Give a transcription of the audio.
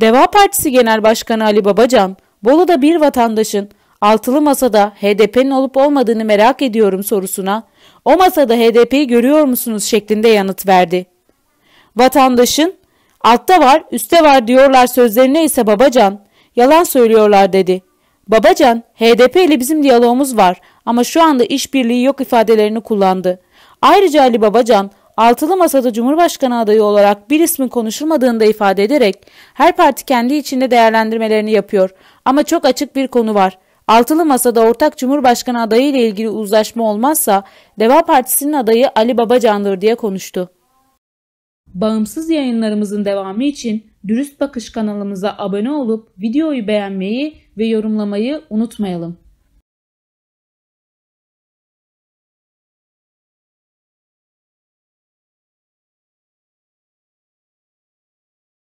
Deva Partisi Genel Başkanı Ali Babacan, Bolu'da bir vatandaşın altılı masada HDP'nin olup olmadığını merak ediyorum sorusuna o masada HDP'yi görüyor musunuz şeklinde yanıt verdi. Vatandaşın altta var üstte var diyorlar sözlerine ise Babacan yalan söylüyorlar dedi. Babacan HDP ile bizim diyalogumuz var ama şu anda işbirliği yok ifadelerini kullandı. Ayrıca Ali Babacan Altılı Masada Cumhurbaşkanı adayı olarak bir ismin konuşulmadığında ifade ederek her parti kendi içinde değerlendirmelerini yapıyor. Ama çok açık bir konu var. Altılı Masada ortak Cumhurbaşkanı adayı ile ilgili uzlaşma olmazsa Deva Partisi'nin adayı Ali Babacan'dır diye konuştu. Bağımsız yayınlarımızın devamı için Dürüst Bakış kanalımıza abone olup videoyu beğenmeyi ve yorumlamayı unutmayalım.